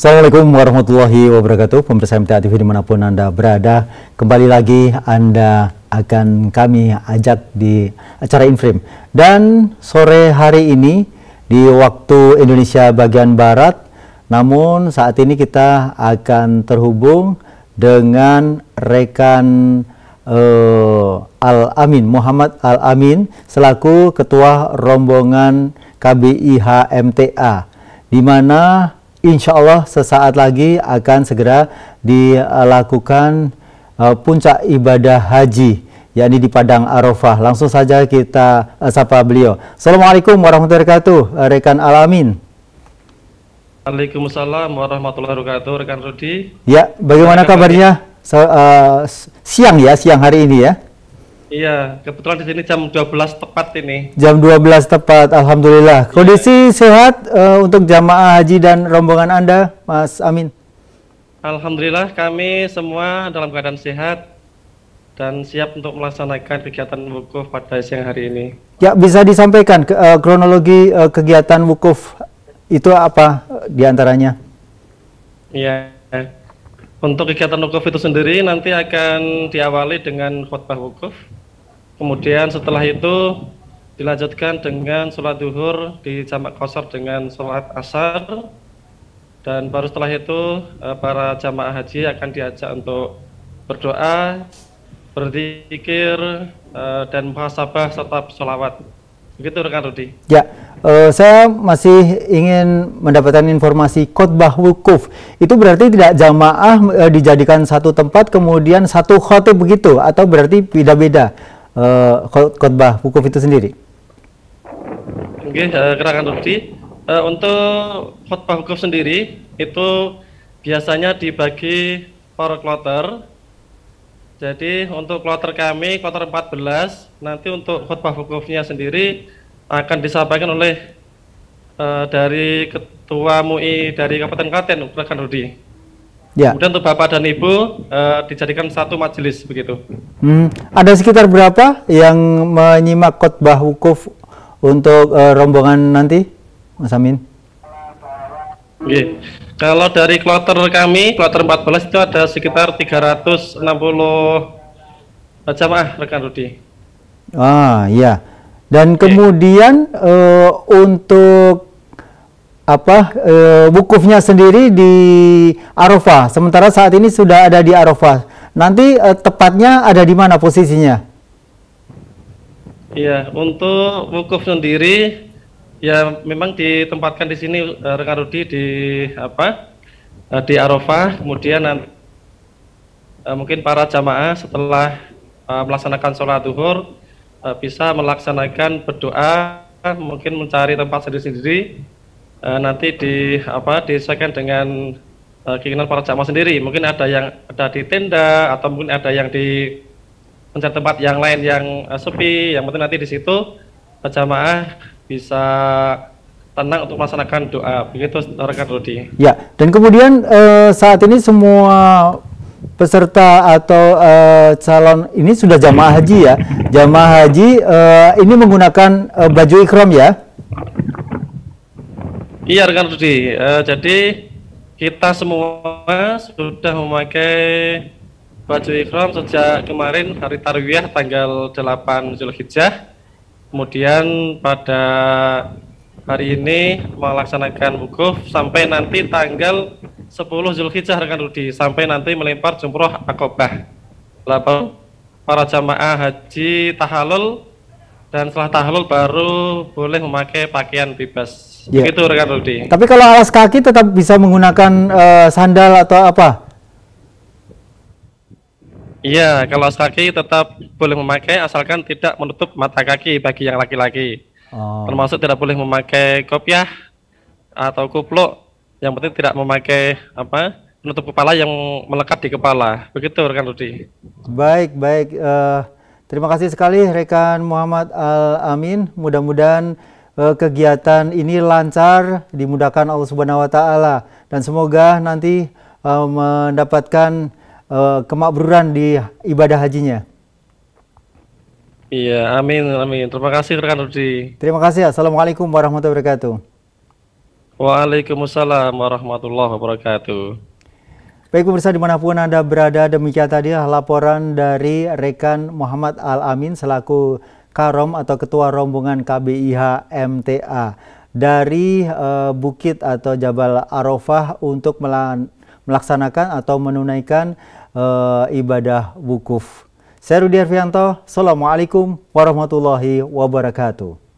Assalamualaikum warahmatullahi wabarakatuh Pemirsa MTA TV dimanapun Anda berada Kembali lagi Anda akan kami ajak di acara Inframe Dan sore hari ini di waktu Indonesia bagian Barat Namun saat ini kita akan terhubung dengan rekan uh, Al-Amin, Muhammad Al-Amin selaku Ketua Rombongan KBIH MTA di mana insya Allah sesaat lagi akan segera dilakukan uh, puncak ibadah haji yakni di Padang Arafah. Langsung saja kita uh, sapa beliau. Assalamualaikum warahmatullahi wabarakatuh, e, rekan alamin. Assalamualaikum warahmatullahi wabarakatuh, rekan Rudi. Ya, bagaimana kabarnya? So, uh, siang ya, siang hari ini ya. Iya, kebetulan di sini jam 12 tepat ini. Jam 12 tepat, alhamdulillah. Iya. Kondisi iya. sehat uh, untuk jamaah haji dan rombongan Anda, Mas Amin. Alhamdulillah kami semua dalam keadaan sehat dan siap untuk melaksanakan kegiatan wukuf pada siang hari ini. Ya, bisa disampaikan ke, uh, kronologi uh, kegiatan wukuf itu apa uh, di antaranya? Iya. Untuk kegiatan wukuf itu sendiri nanti akan diawali dengan khutbah wukuf Kemudian setelah itu dilanjutkan dengan sholat duhur di jamak kosor dengan sholat asar dan baru setelah itu eh, para jamaah haji akan diajak untuk berdoa, berzikir eh, dan muhasabah serta sholawat. Begitu rekan Rudi. Ya, uh, saya masih ingin mendapatkan informasi khotbah wukuf. Itu berarti tidak jamaah uh, dijadikan satu tempat kemudian satu khotib begitu atau berarti beda-beda uh, khotbah hukum itu sendiri? Oke, uh, keterangan Uh, eh, untuk khotbah hukum sendiri itu biasanya dibagi per kloter. Jadi untuk kloter kami kloter 14 nanti untuk khotbah hukumnya sendiri akan disampaikan oleh uh, dari ketua MUI dari Kabupaten Klaten, Rekan Rudi. Ya. Kemudian untuk bapak dan ibu uh, dijadikan satu majelis begitu. Hmm. Ada sekitar berapa yang menyimak khotbah wukuf untuk uh, rombongan nanti, Mas Amin? Oke. Iya. Kalau dari kloter kami, kloter 14 itu ada sekitar 360 eh, jamaah rekan Rudi. Ah, iya. Dan iya. kemudian uh, untuk apa e, sendiri di Arafah. Sementara saat ini sudah ada di Arafah. Nanti e, tepatnya ada di mana posisinya? Iya, untuk wukuf sendiri ya memang ditempatkan di sini e, Rudi di apa? E, di Arafah. Kemudian nanti e, mungkin para jamaah setelah e, melaksanakan sholat duhur bisa melaksanakan berdoa mungkin mencari tempat sendiri-sendiri uh, nanti di apa disesuaikan dengan uh, keinginan para jamaah sendiri. Mungkin ada yang ada di tenda atau mungkin ada yang di mencari tempat yang lain yang uh, sepi. Yang penting nanti di situ jamaah bisa tenang untuk melaksanakan doa. Begitu rekan Rudi. Ya, dan kemudian uh, saat ini semua peserta atau uh, calon ini sudah jamaah haji ya. Jamaah haji uh, ini menggunakan uh, baju ikram ya. Iya rekan Rudi. Uh, jadi kita semua sudah memakai baju ikhram sejak kemarin hari Tarwiyah tanggal 8 Zulhijjah. Kemudian pada hari ini melaksanakan wukuf sampai nanti tanggal 10 Zulhijjah rekan Rudi sampai nanti melempar jumroh akobah. Lalu para jamaah haji tahalul dan setelah tahlul baru boleh memakai pakaian bebas. Yeah. Begitu rekan Rudi. Tapi kalau alas kaki tetap bisa menggunakan uh, sandal atau apa? Iya, kalau alas kaki tetap boleh memakai asalkan tidak menutup mata kaki bagi yang laki-laki. Oh. Termasuk tidak boleh memakai kopiah atau kupluk. Yang penting tidak memakai apa? Menutup kepala yang melekat di kepala. Begitu rekan Rudi. Baik, baik. Uh, Terima kasih sekali rekan Muhammad Al Amin. Mudah-mudahan uh, kegiatan ini lancar, dimudahkan Allah Subhanahu wa taala dan semoga nanti uh, mendapatkan uh, eh, kemakburan di ibadah hajinya. Iya, amin, amin. Terima kasih rekan Rudi. Terima kasih. Assalamualaikum warahmatullahi wabarakatuh. Waalaikumsalam warahmatullahi wabarakatuh. Baik pemirsa dimanapun Anda berada, demikian tadi ya laporan dari rekan Muhammad Al-Amin selaku Karom atau Ketua Rombongan KBIH MTA dari uh, bukit atau Jabal Arafah untuk melaksanakan atau menunaikan uh, ibadah wukuf. Saya Rudi Arfianto, Assalamualaikum warahmatullahi wabarakatuh.